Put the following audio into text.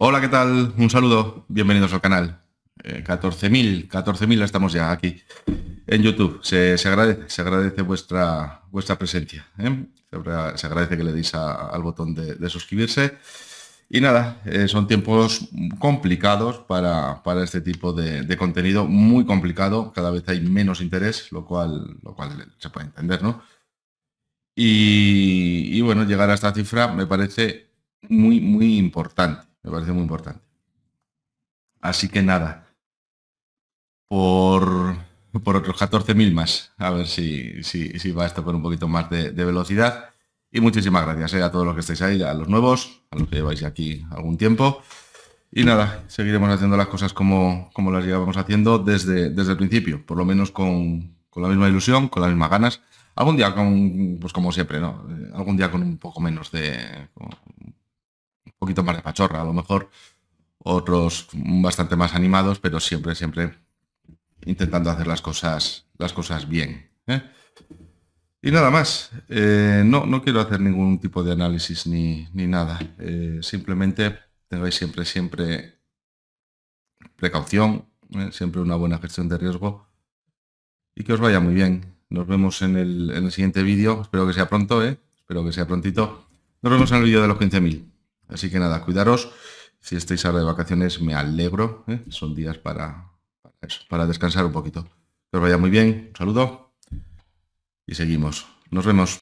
Hola, ¿qué tal? Un saludo, bienvenidos al canal. 14.000, eh, 14.000 estamos ya aquí en YouTube. Se, agradece, se agradece vuestra, vuestra presencia. ¿eh? Se agradece que le deis al botón de, suscribirse. Y nada, eh, son tiempos complicados para, para este tipo de, contenido, muy complicado, cada vez hay menos interés, lo cual, lo cual se puede entender, ¿no? Y, y bueno, llegar a esta cifra me parece muy, muy importante me parece muy importante. Así que nada, por, por otros 14.000 más, a ver si, si, va esto por un poquito más de, velocidad. Y muchísimas gracias eh, a todos los que estáis ahí, a los nuevos, a los que lleváis aquí algún tiempo. Y nada, seguiremos haciendo las cosas como, como las llevábamos haciendo desde, desde el principio, por lo menos con, con la misma ilusión, con las mismas ganas. Algún día con, pues como siempre, ¿no? Eh, algún día con un poco menos de, poquito más de pachorra, a lo mejor otros bastante más animados, pero siempre, siempre intentando hacer las cosas, las cosas bien. ¿eh? Y nada más, eh, no, no quiero hacer ningún tipo de análisis ni, ni nada, eh, simplemente tengáis siempre, siempre precaución, siempre una buena gestión de riesgo y que os vaya muy bien. Nos vemos en el, en el siguiente vídeo, espero que sea pronto, espero que sea prontito. Nos vemos en el vídeo de los 15.000. Así que nada, cuidaros. Si estáis ahora de vacaciones, me alegro. ¿eh? Son días para, para, para descansar un poquito. Que os vaya muy bien. Un saludo. Y seguimos. Nos vemos.